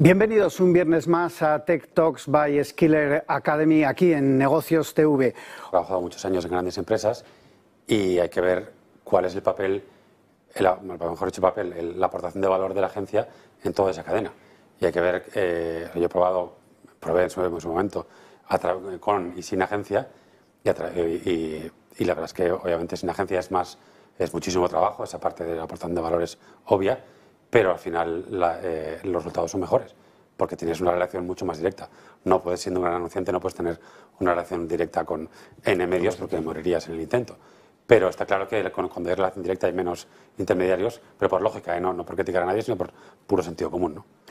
Bienvenidos un viernes más a Tech Talks by Skiller Academy aquí en Negocios TV. He trabajado muchos años en grandes empresas y hay que ver cuál es el papel, el, mejor dicho, papel, la aportación de valor de la agencia en toda esa cadena. Y hay que ver, eh, yo he probado, probé en su, momento, con y sin agencia, y, y, la verdad es que obviamente sin agencia es más, es muchísimo trabajo, esa parte de la aportación de valor es obvia pero al final eh, los resultados son mejores, porque tienes una relación mucho más directa. No puedes, siendo un gran anunciante, no puedes tener una relación directa con N medios porque morirías en el intento. Pero está claro que con, cuando hay relación directa hay menos intermediarios, pero por lógica, ¿eh? no, no por criticar a nadie, sino por puro sentido común. ¿no?